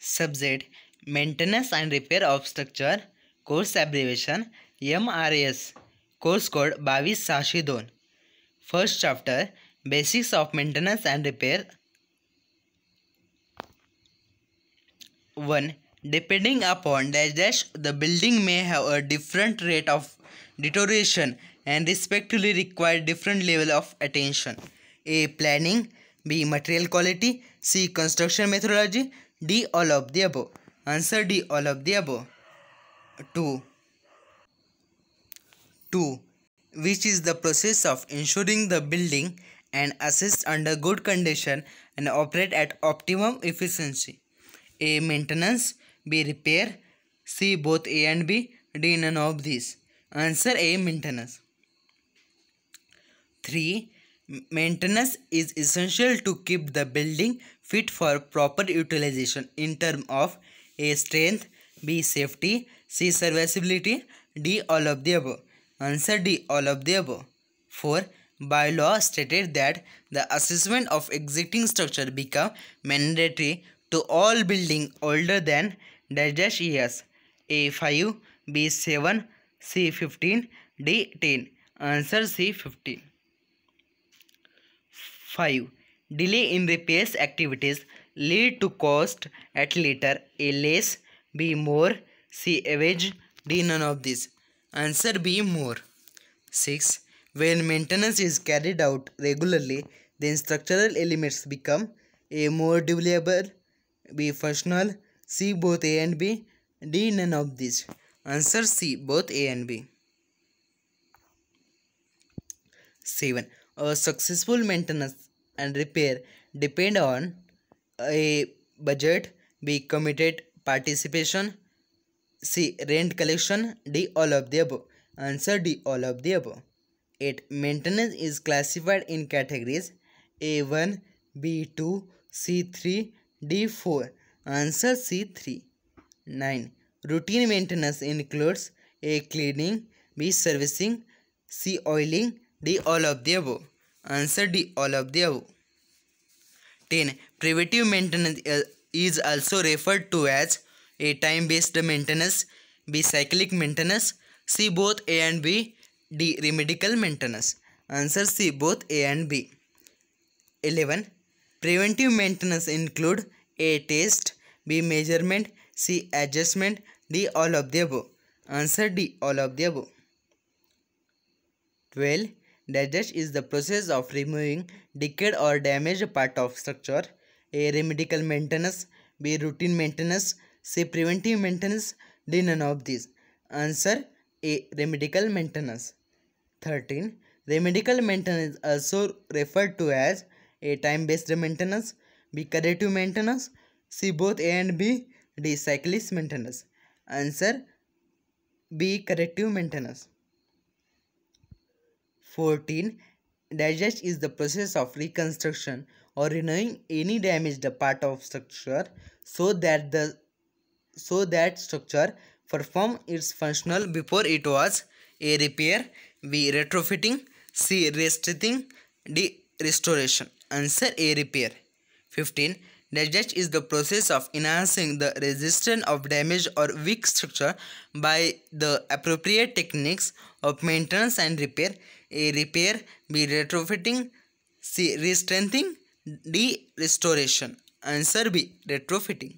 Subject Maintenance and Repair of Structure Course Abbreviation MRS Course Code 2262 First Chapter Basics of Maintenance and Repair 1. Depending upon the dash, the building may have a different rate of deterioration and respectively require different level of attention. A. Planning B. Material quality C. Construction methodology D. All of the above. Answer D. All of the above. 2. 2. Which is the process of ensuring the building and assist under good condition and operate at optimum efficiency. A. Maintenance. B. Repair. C. Both A and B. D. None of these. Answer A. Maintenance. 3 Maintenance is essential to keep the building fit for proper utilization in terms of A. Strength, B. Safety, C. Serviceability, D. All of the above. Answer D. All of the above. 4. By law stated that the assessment of existing structure become mandatory to all building older than dash years. A5, B7, C15, D10. Answer C15. 5. Delay in repairs activities lead to cost at later A less, B more, C average, D none of these. Answer B more. 6. When maintenance is carried out regularly, then structural elements become A more durable, B functional, C both A and B, D none of these. Answer C both A and B. 7. A successful maintenance and repair depend on a budget b committed participation c rent collection d all of the above answer d all of the above 8 maintenance is classified in categories a1 b2 c3 d4 answer c3 9 routine maintenance includes a cleaning b servicing c oiling d all of the above Answer D. All of the above. 10. Preventive maintenance uh, is also referred to as A. Time-based maintenance B. Cyclic maintenance C. Both A and B D. Remedial maintenance Answer C. Both A and B 11. Preventive maintenance include A. Test B. Measurement C. Adjustment D. All of the above Answer D. All of the above 12. Digest is the process of removing decayed or damaged part of structure. A remedial maintenance, B routine maintenance, C preventive maintenance, D none of these. Answer A remedial maintenance. 13. Remedial maintenance is also referred to as A time based maintenance, B corrective maintenance, C both A and B, D cyclist maintenance. Answer B corrective maintenance. 14. Digest is the process of reconstruction or renewing any damaged part of structure so that the so that structure perform its functional before it was a repair b retrofitting c restricting d restoration answer a repair 15 Digest is the process of enhancing the resistance of damage or weak structure by the appropriate techniques of maintenance and repair a. Repair. B. Retrofitting. C. Restrengthening. D. Restoration. Answer B. Retrofitting.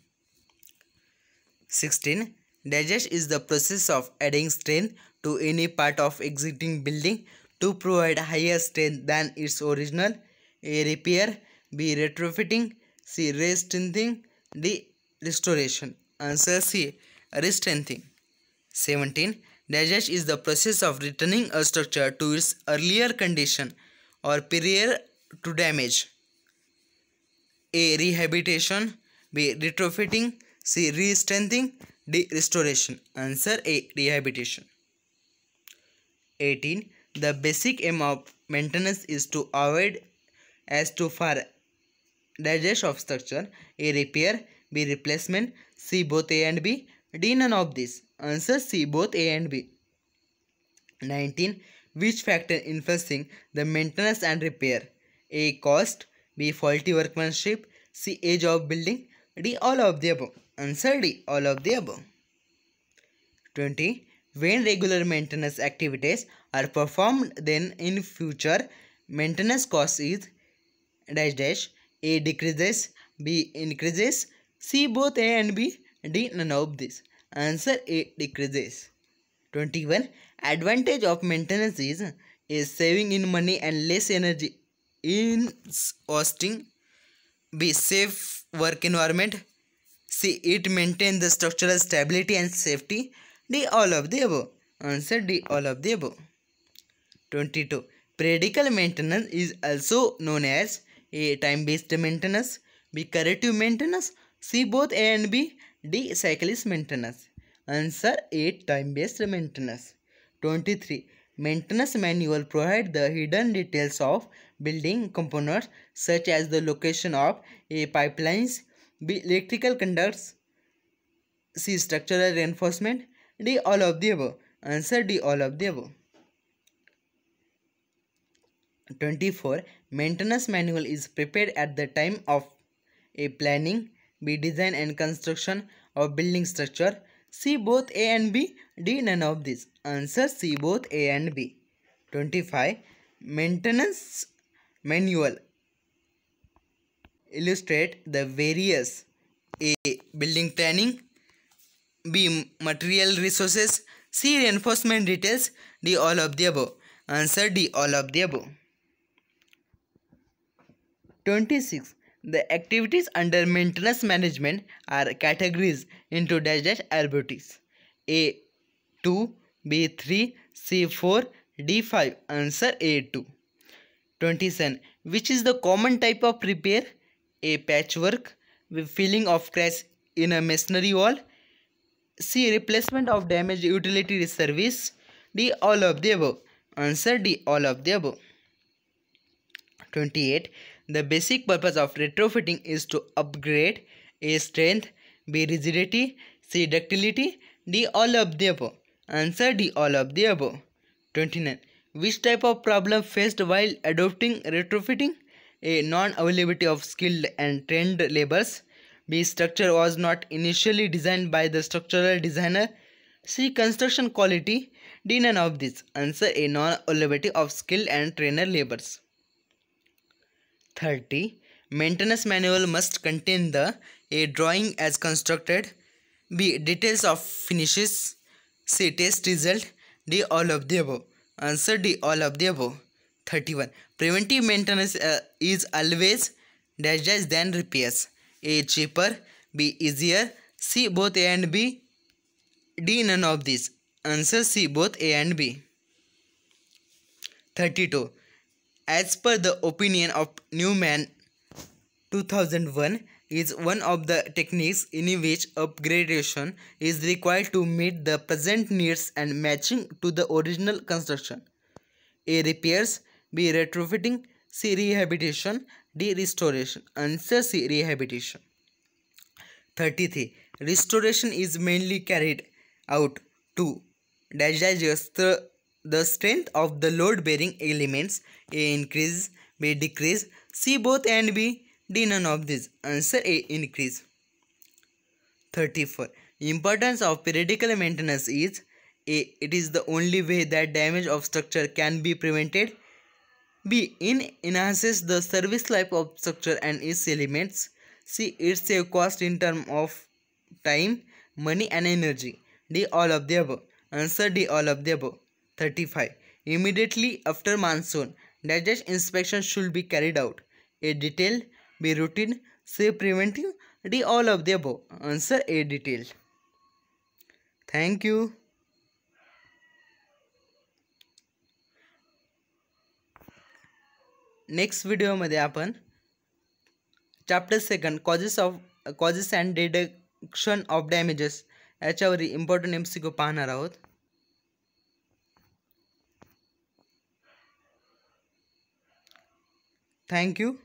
16. Digest is the process of adding strength to any part of existing building to provide higher strength than its original. A. Repair. B. Retrofitting. C. Restrengthening. D. Restoration. Answer C. Restrengthening. 17. Digest is the process of returning a structure to its earlier condition or prior to damage. A. Rehabilitation B. Retrofitting C. Re-strengthening D. Restoration Answer A. Rehabilitation 18. The basic aim of maintenance is to avoid as to far digest of structure A. Repair B. Replacement C. Both A and B D. None of these Answer C, both A and B. 19. Which factor influencing the maintenance and repair? A. Cost. B. Faulty workmanship. C. Age of building. D. All of the above. Answer D. All of the above. 20. When regular maintenance activities are performed then in future maintenance cost is dash dash A decreases B increases C both A and B D none of these. Answer A decreases. 21. Advantage of maintenance is, is saving in money and less energy in costing. B. Safe work environment. C. It maintains the structural stability and safety. D. All of the above. Answer D. All of the above. 22. Predical maintenance is also known as A. Time based maintenance. B. Corrective maintenance. C. Both A and B D. Cyclist maintenance. Answer 8. Time-based maintenance. 23. Maintenance manual provide the hidden details of building components such as the location of A. Pipelines, B. Electrical conductors, C. Structural reinforcement, D. All of the above. Answer D. All of the above. 24. Maintenance manual is prepared at the time of A. Planning, B. Design and construction of building structure. C. Both A and B. D. None of these. Answer C. Both A and B. 25. Maintenance manual. Illustrate the various A. Building planning. B. Material resources. C. Reinforcement details. D. All of the above. Answer D. All of the above. 26. The activities under maintenance management are categories into dash dash arbitraries. A 2, B 3, C 4, D 5. Answer A 2. 27. Which is the common type of repair? A patchwork, filling of cracks in a masonry wall. C replacement of damaged utility service. D all of the above. Answer D all of the above. 28. The basic purpose of retrofitting is to upgrade A. Strength B. Rigidity C. Ductility D. All of the above. Answer D. All of the above. 29. Which type of problem faced while adopting retrofitting? A. Non-availability of skilled and trained laborers. B. Structure was not initially designed by the structural designer. C. Construction quality. D. None of these. Answer A. Non-availability of skilled and trainer laborers. 30 maintenance manual must contain the a drawing as constructed b details of finishes c test result d all of the above answer d all of the above 31 preventive maintenance uh, is always dash dash than repairs a cheaper b easier c both a and b d none of these answer c both a and b 32 as per the opinion of Newman 2001 is one of the techniques in which upgradation is required to meet the present needs and matching to the original construction. A repairs, B retrofitting, C rehabilitation, D restoration, answer C rehabilitation. 33. Restoration is mainly carried out to dash dash the strength of the load bearing elements A increase, B decrease, C both and B D none of these. Answer A increase. 34. Importance of periodical maintenance is A. It is the only way that damage of structure can be prevented. B. It enhances the service life of structure and its elements. C. It saves cost in terms of time, money and energy. D. All of the above. Answer D. All of the above. Thirty five immediately after monsoon digest inspection should be carried out a detail b routine c preventive d all of the above answer a detail thank you next व्हिडिओमध्ये आपण chapter second causes of causes and deduction of damages याच्यावरील important M C को पाहणार आहोत Thank you.